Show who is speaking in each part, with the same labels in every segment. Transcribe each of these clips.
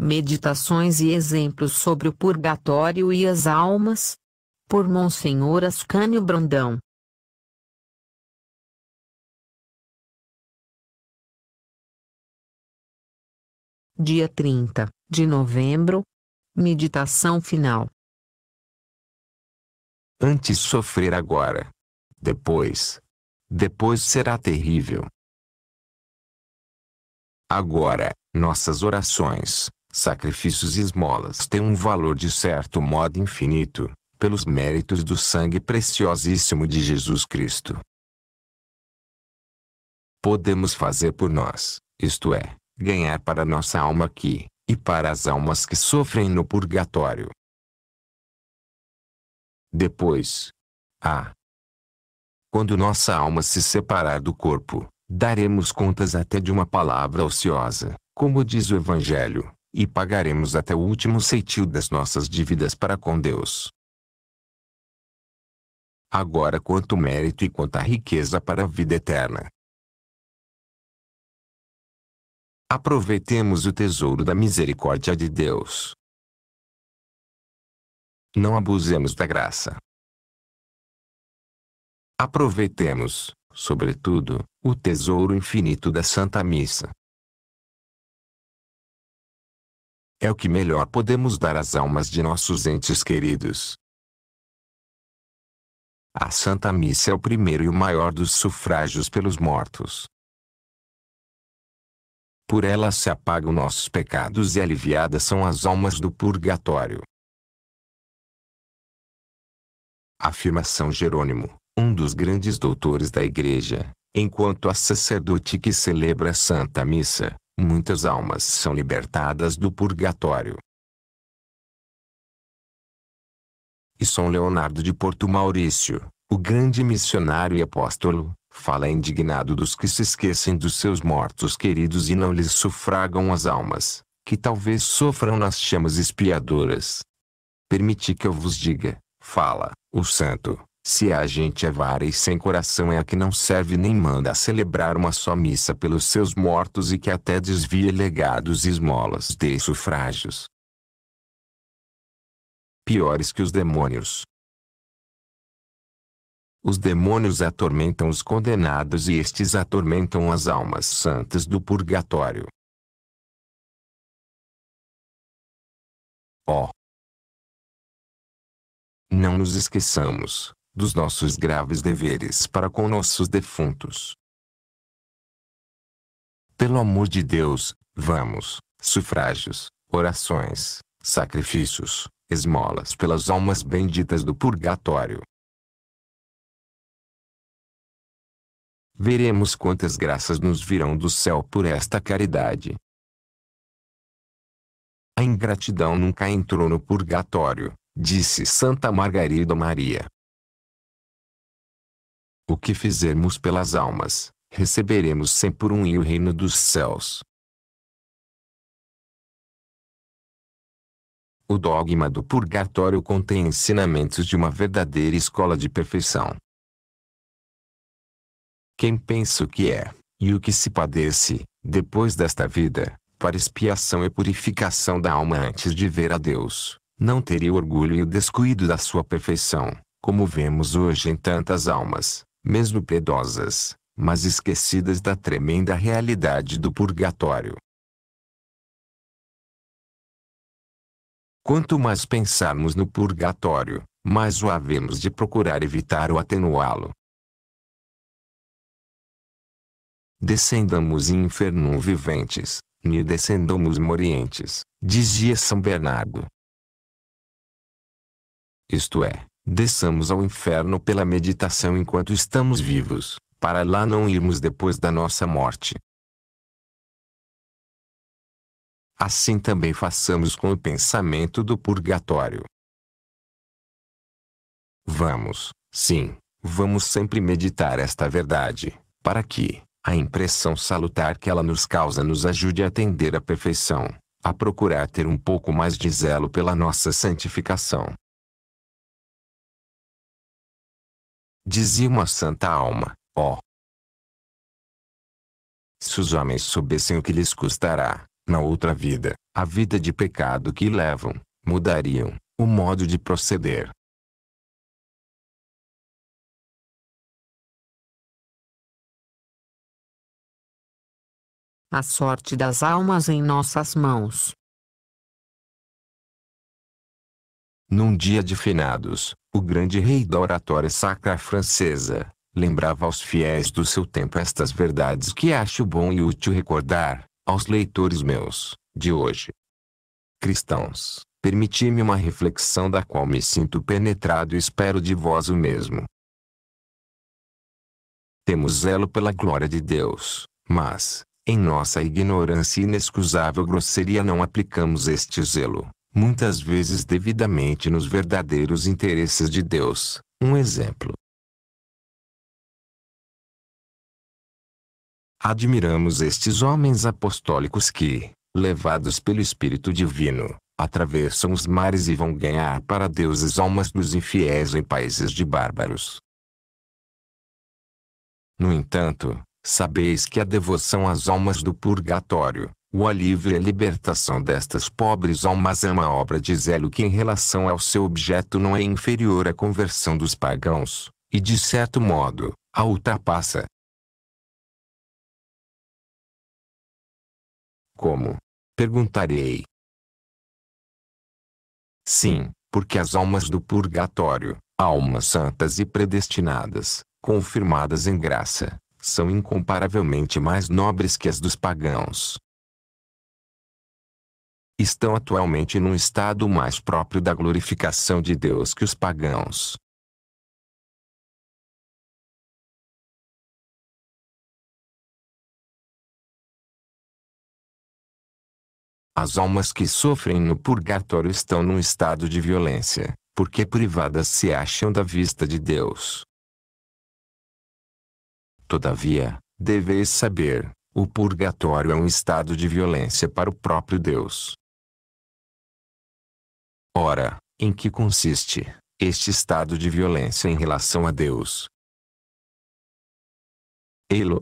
Speaker 1: Meditações e exemplos sobre o purgatório e as almas. Por Monsenhor Ascânio Brandão. Dia 30 de novembro. Meditação final.
Speaker 2: Antes sofrer agora. Depois. Depois será terrível. Agora, nossas orações. Sacrifícios e esmolas têm um valor de certo modo infinito, pelos méritos do sangue preciosíssimo de Jesus Cristo. Podemos fazer por nós, isto é, ganhar para nossa alma aqui, e para as almas que sofrem no purgatório. Depois, a. Ah, quando nossa alma se separar do corpo, daremos contas até de uma palavra ociosa, como diz o Evangelho e pagaremos até o último ceitil das nossas dívidas para com Deus. Agora quanto mérito e quanta riqueza para a vida eterna.
Speaker 1: Aproveitemos o tesouro da misericórdia de Deus. Não abusemos da graça. Aproveitemos, sobretudo, o tesouro infinito da Santa Missa.
Speaker 2: É o que melhor podemos dar às almas de nossos entes queridos. A Santa Missa é o primeiro e o maior dos sufrágios pelos mortos. Por ela se apagam nossos pecados e aliviadas são as almas do purgatório. Afirma São Jerônimo, um dos grandes doutores da Igreja, enquanto a sacerdote que celebra a Santa Missa, muitas almas são libertadas do purgatório. E São Leonardo de Porto Maurício, o grande missionário e apóstolo, fala indignado dos que se esquecem dos seus mortos queridos e não lhes sufragam as almas, que talvez sofram nas chamas expiadoras. Permiti que eu vos diga, fala, o santo, se a gente é vara e sem coração é a que não serve nem manda celebrar uma só missa pelos seus mortos e que até desvia legados e esmolas de sufrágios. Piores que os demônios.
Speaker 1: Os demônios atormentam os condenados e estes atormentam as almas santas do purgatório. Ó! Oh. Não nos
Speaker 2: esqueçamos dos nossos graves deveres para com nossos defuntos. Pelo amor de Deus, vamos, sufrágios, orações, sacrifícios, esmolas pelas almas benditas do
Speaker 1: purgatório. Veremos quantas
Speaker 2: graças nos virão do céu por esta caridade. A ingratidão nunca entrou no purgatório, disse Santa Margarida Maria. O que fizermos pelas almas,
Speaker 1: receberemos sem por um e o reino dos céus. O dogma do purgatório contém ensinamentos de uma
Speaker 2: verdadeira escola de perfeição. Quem pensa o que é, e o que se padece, depois desta vida, para expiação e purificação da alma antes de ver a Deus, não teria o orgulho e o descuido da sua perfeição, como vemos hoje em tantas almas mesmo piedosas, mas esquecidas da tremenda realidade do purgatório. Quanto mais pensarmos no purgatório, mais o havemos de procurar evitar ou atenuá-lo. Descendamos infernum viventes, ni descendamos morientes, dizia São Bernardo. Isto é, Desçamos ao inferno pela meditação enquanto estamos vivos, para lá não irmos depois da nossa morte. Assim também façamos com o pensamento do purgatório. Vamos, sim, vamos sempre meditar esta verdade, para que a impressão salutar que ela nos causa nos ajude a atender à perfeição, a procurar ter um pouco mais de zelo pela nossa santificação.
Speaker 1: dizia uma santa alma, ó. Oh.
Speaker 2: Se os homens soubessem o que lhes custará, na outra vida, a vida de pecado que levam, mudariam o modo de proceder.
Speaker 1: A sorte das almas em nossas mãos.
Speaker 2: Num dia de finados, o grande rei da oratória sacra francesa, lembrava aos fiéis do seu tempo estas verdades que acho bom e útil recordar, aos leitores meus, de hoje. Cristãos, permiti-me uma reflexão da qual me sinto penetrado e espero de vós o mesmo. Temos zelo pela glória de Deus, mas, em nossa ignorância e inexcusável grosseria não aplicamos este zelo muitas vezes devidamente nos verdadeiros interesses de Deus.
Speaker 1: Um exemplo.
Speaker 2: Admiramos estes homens apostólicos que, levados pelo Espírito Divino, atravessam os mares e vão ganhar para Deus as almas dos infiéis em países de bárbaros. No entanto, sabeis que a devoção às almas do purgatório, o alívio e a libertação destas pobres almas é uma obra de zelo que em relação ao seu objeto não é inferior à conversão dos pagãos, e de certo modo, a ultrapassa.
Speaker 1: Como? Perguntarei.
Speaker 2: Sim, porque as almas do purgatório, almas santas e predestinadas, confirmadas em graça, são incomparavelmente mais nobres que as dos pagãos, estão atualmente num estado mais próprio da glorificação de Deus que os pagãos.
Speaker 1: As almas que
Speaker 2: sofrem no purgatório estão num estado de violência, porque privadas se acham da vista de Deus. Todavia, deveis saber, o purgatório é um estado de violência para o próprio Deus. Ora, em que consiste este estado de
Speaker 1: violência em relação a Deus? Elo.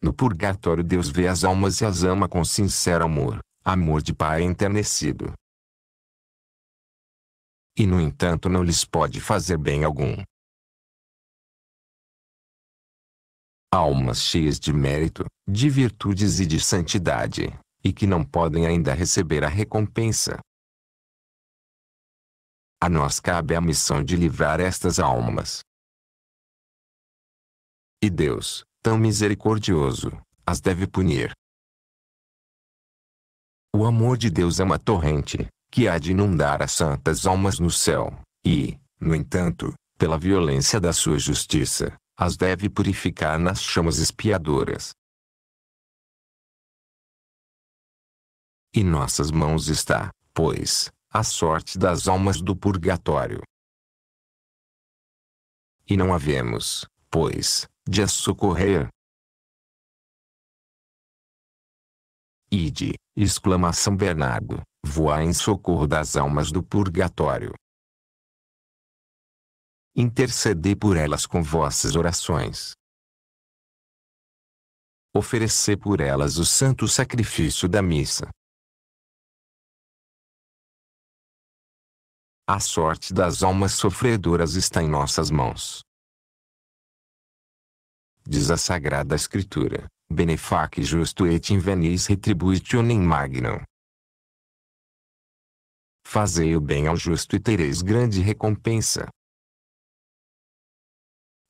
Speaker 1: No purgatório Deus vê as almas e as ama com sincero amor, amor de pai enternecido. E no entanto
Speaker 2: não lhes pode fazer bem algum. Almas cheias de mérito, de virtudes e de santidade, e que não podem ainda receber a recompensa. A nós
Speaker 1: cabe a missão de livrar estas almas. E
Speaker 2: Deus, tão misericordioso, as deve punir. O amor de Deus é uma torrente, que há de inundar as santas almas no céu, e, no entanto, pela violência da sua justiça, as deve purificar
Speaker 1: nas chamas expiadoras.
Speaker 2: Em nossas mãos está, pois, a sorte das almas do purgatório. E não havemos, pois, de as
Speaker 1: socorrer. Ide,
Speaker 2: exclama São Bernardo, voar em socorro das almas do purgatório. Intercedei por elas com vossas orações.
Speaker 1: Oferecer por elas o santo sacrifício da missa. A sorte das
Speaker 2: almas sofredoras está em nossas mãos. Diz a Sagrada Escritura, Benefac justo et in venis retributionem magnum. Fazei o bem ao justo e tereis grande recompensa.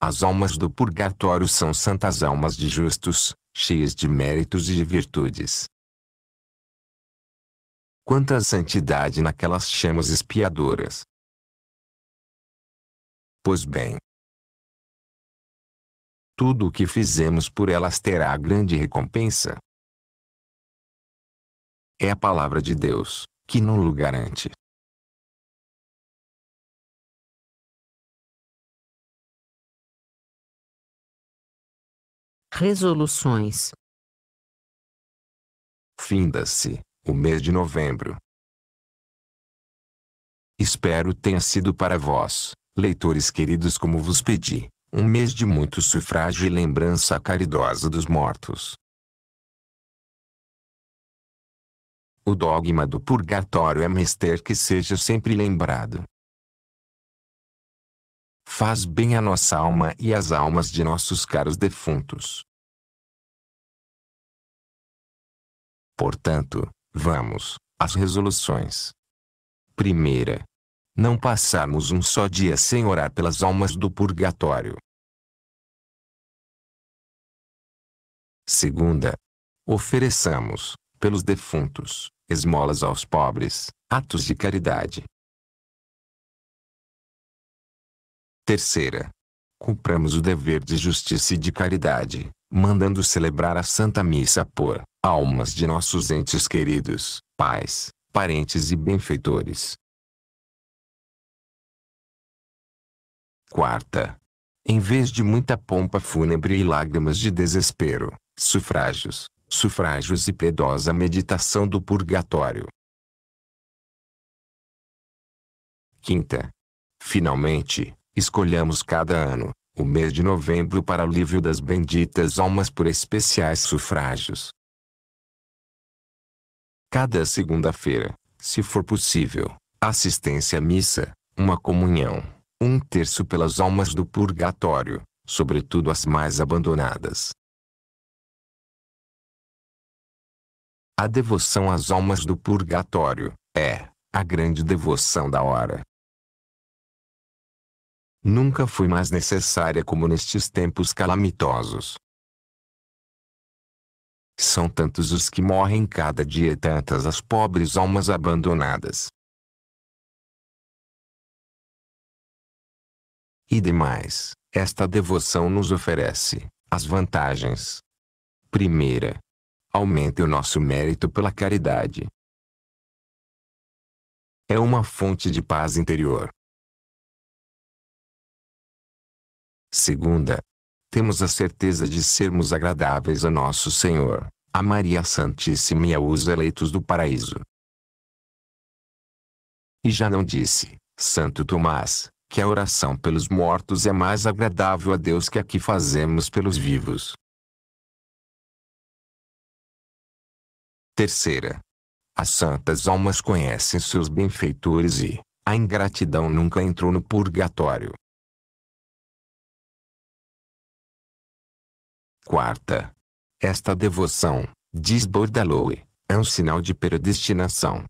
Speaker 2: As almas do purgatório são santas almas de justos, cheias de méritos e de virtudes, quanta santidade naquelas chamas espiadoras.
Speaker 1: Pois bem, tudo o que fizemos por elas terá grande recompensa. É a palavra de Deus, que não o garante. Resoluções Finda-se
Speaker 2: o mês de novembro. Espero tenha sido para vós, leitores queridos, como vos pedi, um mês de muito sufrágio e lembrança caridosa dos mortos. O dogma do purgatório é mister que seja sempre lembrado. Faz bem a nossa alma e as almas de nossos caros
Speaker 1: defuntos. Portanto,
Speaker 2: Vamos, às resoluções. Primeira. Não passarmos um só dia sem orar pelas almas do purgatório.
Speaker 1: Segunda. Ofereçamos, pelos defuntos, esmolas aos pobres, atos de caridade.
Speaker 2: Terceira. Cumpramos o dever de justiça e de caridade, mandando celebrar a Santa Missa por almas de nossos entes queridos, pais, parentes e benfeitores. Quarta. Em vez de muita pompa fúnebre e lágrimas de desespero, sufrágios, sufrágios e piedosa meditação do purgatório. Quinta. Finalmente, escolhamos cada ano, o mês de novembro para alívio das benditas almas por especiais sufrágios, cada segunda-feira, se for possível, assistência à missa, uma comunhão, um terço pelas almas do purgatório, sobretudo as mais
Speaker 1: abandonadas. A devoção às
Speaker 2: almas do purgatório é a grande devoção da hora. Nunca foi mais necessária como nestes tempos calamitosos, são tantos os que morrem cada dia e
Speaker 1: tantas as pobres almas abandonadas.
Speaker 2: E demais, esta devoção nos oferece as vantagens. Primeira, aumente o nosso mérito pela caridade.
Speaker 1: É uma fonte de paz interior.
Speaker 2: Segunda, temos a certeza de sermos agradáveis a nosso Senhor, a Maria Santíssima e aos eleitos do paraíso. E já não disse, Santo Tomás, que a oração pelos mortos é mais agradável a Deus que a que fazemos pelos vivos. Terceira.
Speaker 1: As santas almas conhecem seus benfeitores e a ingratidão nunca entrou no purgatório.
Speaker 2: Quarta. Esta devoção, diz Bordaloe, é um sinal de predestinação.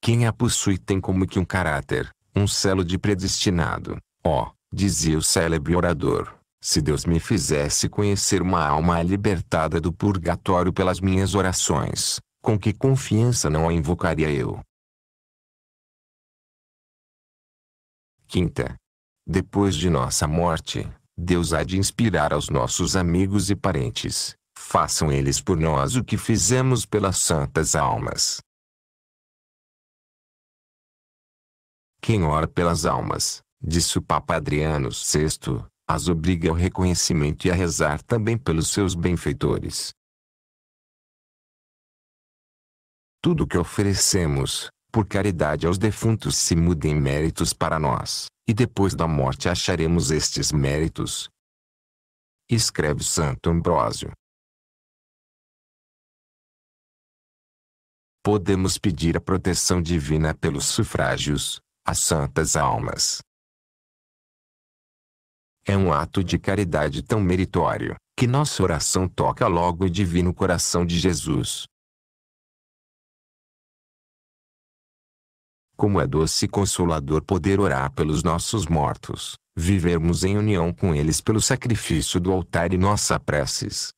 Speaker 2: Quem a possui tem como que um caráter, um selo de predestinado. Ó, oh, dizia o célebre orador, se Deus me fizesse conhecer uma alma libertada do purgatório pelas minhas orações, com que confiança não a invocaria eu? Quinta. Depois de nossa morte, Deus há de inspirar aos nossos amigos e parentes. Façam eles por nós o que fizemos pelas santas almas. Quem ora pelas almas, disse o Papa Adriano VI, as obriga ao reconhecimento e a rezar também pelos seus benfeitores. Tudo que oferecemos, por caridade aos defuntos se mudem méritos para nós, e depois da morte acharemos estes méritos. Escreve Santo Ambrósio.
Speaker 1: Podemos pedir a proteção divina pelos sufrágios,
Speaker 2: às santas almas. É um ato de caridade tão meritório, que nossa oração toca logo o divino coração de Jesus,
Speaker 1: Como é doce e
Speaker 2: consolador poder orar pelos nossos mortos, vivermos em união com eles pelo sacrifício do altar e nossa preces.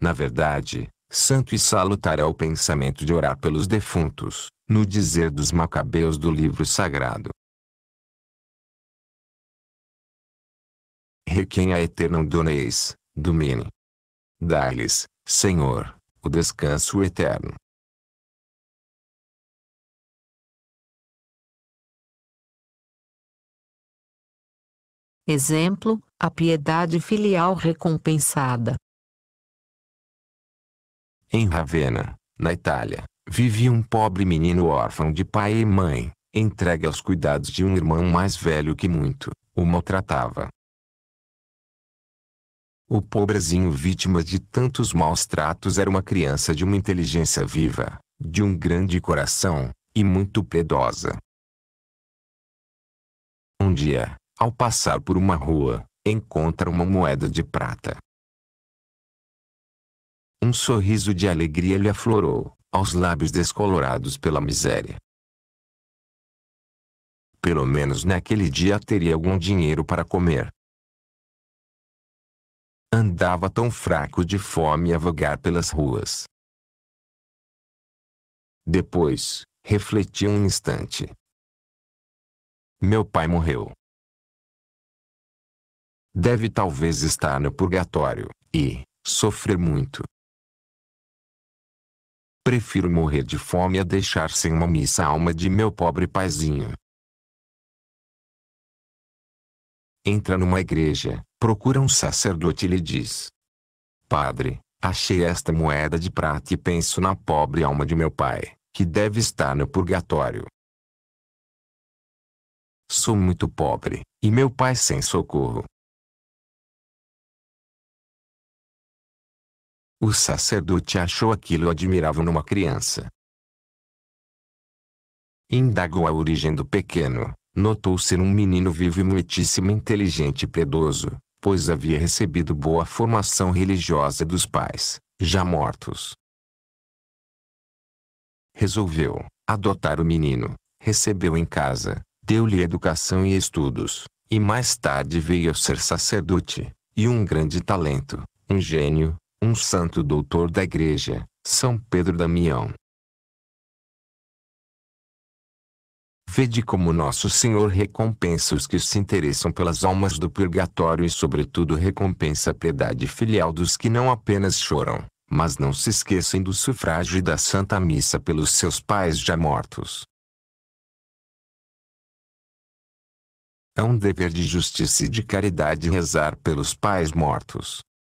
Speaker 2: Na verdade, santo e salutar é o pensamento de orar pelos defuntos, no dizer dos macabeus do livro sagrado.
Speaker 1: Requiem a eterna doneis, domine. Dá-lhes, Senhor, o descanso eterno. Exemplo: a piedade filial recompensada.
Speaker 2: Em Ravenna, na Itália, vivia um pobre menino órfão de pai e mãe, entregue aos cuidados de um irmão mais velho que muito o maltratava, o pobrezinho vítima de tantos maus tratos era uma criança de uma inteligência viva, de um grande coração, e muito piedosa. Um dia, ao passar por uma rua, encontra uma moeda de prata. Um sorriso de alegria lhe aflorou, aos lábios
Speaker 1: descolorados pela miséria. Pelo menos naquele dia teria algum dinheiro para comer, Andava tão fraco de fome a vagar pelas ruas. Depois, refleti um instante. Meu pai morreu. Deve talvez estar no purgatório e sofrer muito. Prefiro morrer de
Speaker 2: fome a deixar sem uma missa a alma de meu pobre paizinho. Entra numa igreja, procura um sacerdote e lhe diz: Padre, achei esta moeda de prata e penso na pobre alma de meu pai, que deve estar no purgatório.
Speaker 1: Sou muito pobre, e meu pai sem socorro. O sacerdote achou aquilo admirável numa criança.
Speaker 2: Indagou a origem do pequeno, notou ser um menino vivo e muitíssimo inteligente e piedoso, pois havia recebido boa formação religiosa dos pais, já mortos. Resolveu adotar o menino, recebeu em casa, deu-lhe educação e estudos, e mais tarde veio a ser sacerdote, e um grande talento, um gênio, um santo doutor da igreja, São Pedro Damião. Vede como nosso Senhor recompensa os que se interessam pelas almas do purgatório e sobretudo recompensa a piedade filial dos que não apenas choram, mas não se esquecem do sufrágio e da Santa Missa pelos seus pais já mortos.
Speaker 1: É um dever de justiça e de caridade rezar pelos pais mortos.